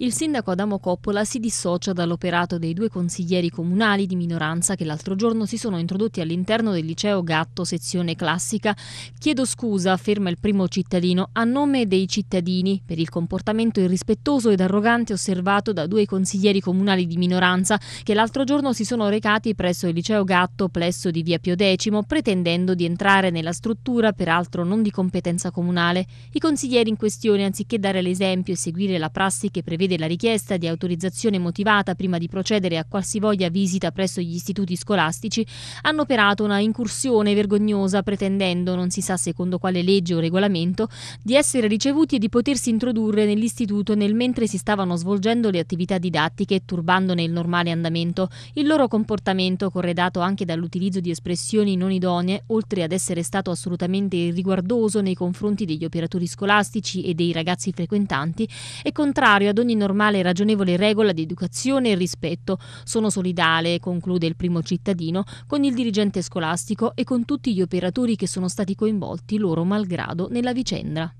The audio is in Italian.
Il sindaco Adamo Coppola si dissocia dall'operato dei due consiglieri comunali di minoranza che l'altro giorno si sono introdotti all'interno del liceo Gatto, sezione classica. Chiedo scusa, afferma il primo cittadino, a nome dei cittadini per il comportamento irrispettoso ed arrogante osservato da due consiglieri comunali di minoranza che l'altro giorno si sono recati presso il liceo Gatto, plesso di via Pio X, pretendendo di entrare nella struttura, peraltro non di competenza comunale. I consiglieri in questione, anziché dare l'esempio e seguire la prassi che prevede prevede la richiesta di autorizzazione motivata prima di procedere a qualsivoglia visita presso gli istituti scolastici, hanno operato una incursione vergognosa pretendendo, non si sa secondo quale legge o regolamento, di essere ricevuti e di potersi introdurre nell'istituto nel mentre si stavano svolgendo le attività didattiche, turbandone il normale andamento. Il loro comportamento, corredato anche dall'utilizzo di espressioni non idonee, oltre ad essere stato assolutamente irriguardoso nei confronti degli operatori scolastici e dei ragazzi frequentanti, è contrario ad ogni normale e ragionevole regola di educazione e rispetto. Sono solidale, conclude il primo cittadino, con il dirigente scolastico e con tutti gli operatori che sono stati coinvolti loro malgrado nella vicenda.